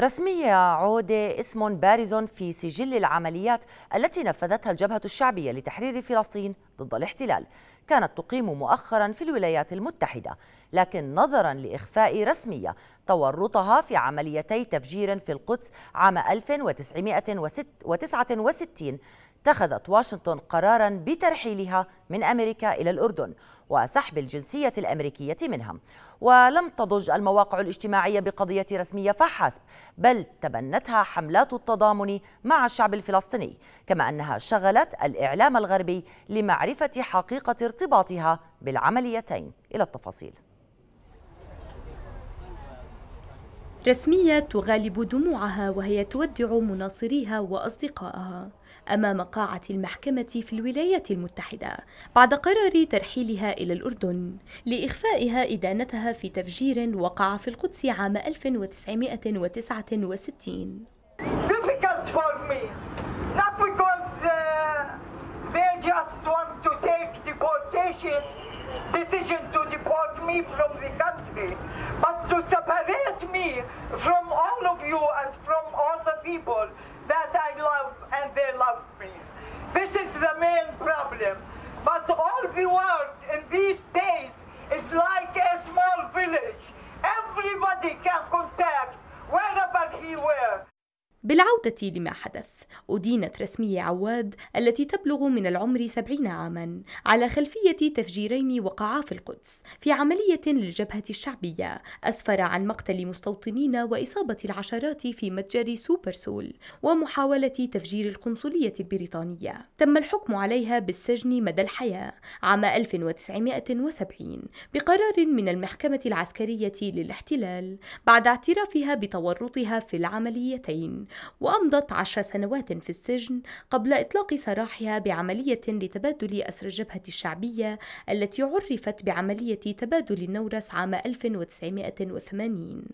رسمية عودة اسم بارز في سجل العمليات التي نفذتها الجبهة الشعبية لتحرير فلسطين ضد الاحتلال كانت تقيم مؤخرا في الولايات المتحدة لكن نظرا لإخفاء رسمية تورطها في عمليتي تفجير في القدس عام 1969 اتخذت واشنطن قرارا بترحيلها من امريكا الى الاردن وسحب الجنسيه الامريكيه منها ولم تضج المواقع الاجتماعيه بقضيه رسميه فحسب بل تبنتها حملات التضامن مع الشعب الفلسطيني كما انها شغلت الاعلام الغربي لمعرفه حقيقه ارتباطها بالعمليتين الى التفاصيل رسمية تغالب دموعها وهي تودع مناصريها وأصدقائها أمام قاعة المحكمة في الولايات المتحدة بعد قرار ترحيلها إلى الأردن لإخفائها إدانتها في تفجير وقع في القدس عام 1969 decision to deport me from the country, but to separate me from all of you and from all the people that I love and they love me. This is the main problem. But all the world in these days is like a small village. Everybody can contact wherever he were. بالعودة لما حدث أدينت رسمية عواد التي تبلغ من العمر سبعين عاما على خلفية تفجيرين وقعا في القدس في عملية للجبهة الشعبية أسفر عن مقتل مستوطنين وإصابة العشرات في متجر سوبرسول ومحاولة تفجير القنصلية البريطانية تم الحكم عليها بالسجن مدى الحياة عام 1970 بقرار من المحكمة العسكرية للاحتلال بعد اعترافها بتورطها في العمليتين وأمضت عشر سنوات في السجن قبل إطلاق سراحها بعملية لتبادل أسر الجبهة الشعبية التي عرفت بعملية تبادل النورس عام 1980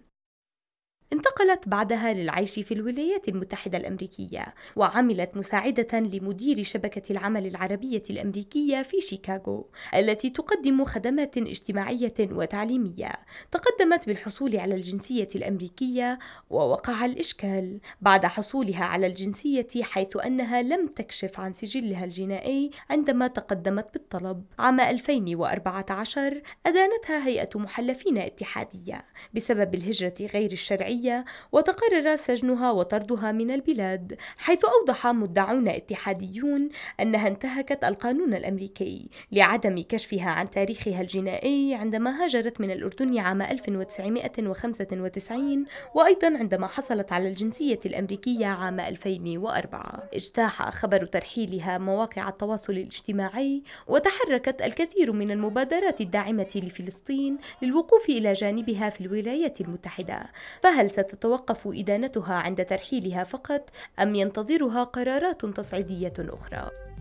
انتقلت بعدها للعيش في الولايات المتحدة الأمريكية وعملت مساعدة لمدير شبكة العمل العربية الأمريكية في شيكاغو التي تقدم خدمات اجتماعية وتعليمية تقدمت بالحصول على الجنسية الأمريكية ووقع الإشكال بعد حصولها على الجنسية حيث أنها لم تكشف عن سجلها الجنائي عندما تقدمت بالطلب عام 2014 أدانتها هيئة محلفين اتحادية بسبب الهجرة غير الشرعية الجنائية وتقرر سجنها وطردها من البلاد حيث أوضح مدعون اتحاديون أنها انتهكت القانون الأمريكي لعدم كشفها عن تاريخها الجنائي عندما هاجرت من الأردن عام 1995 وأيضا عندما حصلت على الجنسية الأمريكية عام 2004 اجتاح خبر ترحيلها مواقع التواصل الاجتماعي وتحركت الكثير من المبادرات الداعمة لفلسطين للوقوف إلى جانبها في الولايات المتحدة فهل هل ستتوقف إدانتها عند ترحيلها فقط أم ينتظرها قرارات تصعيدية أخرى؟